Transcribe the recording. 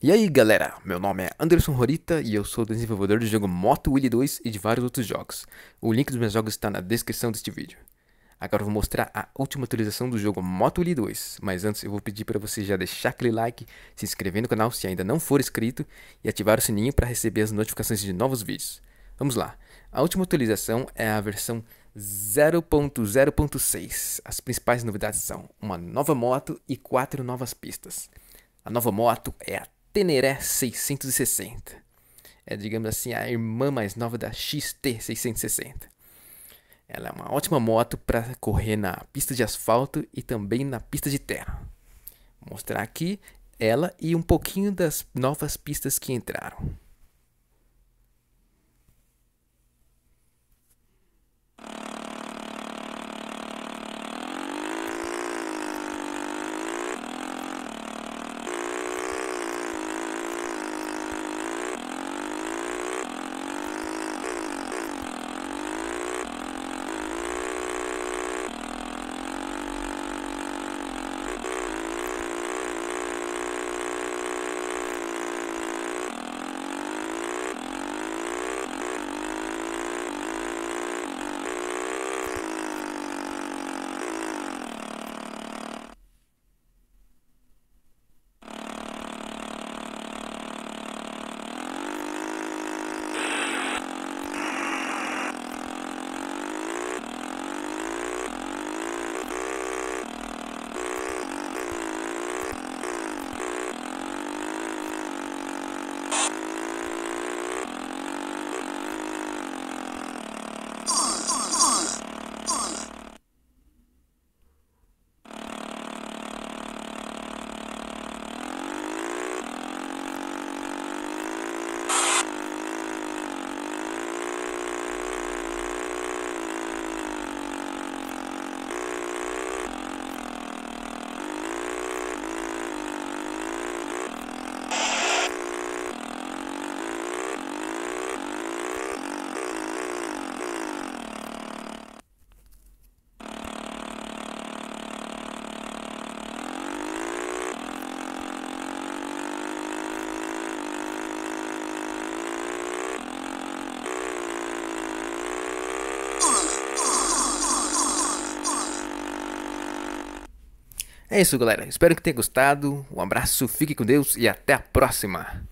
E aí galera, meu nome é Anderson Horita e eu sou desenvolvedor do jogo Moto Willy 2 e de vários outros jogos. O link dos meus jogos está na descrição deste vídeo. Agora eu vou mostrar a última atualização do jogo Moto Willy 2, mas antes eu vou pedir para você já deixar aquele like, se inscrever no canal se ainda não for inscrito e ativar o sininho para receber as notificações de novos vídeos. Vamos lá, a última atualização é a versão 0.0.6. As principais novidades são uma nova moto e quatro novas pistas. A nova moto é a Teneré 660. É, digamos assim, a irmã mais nova da XT660. Ela é uma ótima moto para correr na pista de asfalto e também na pista de terra. Vou mostrar aqui ela e um pouquinho das novas pistas que entraram. É isso, galera. Espero que tenha gostado. Um abraço, fique com Deus e até a próxima.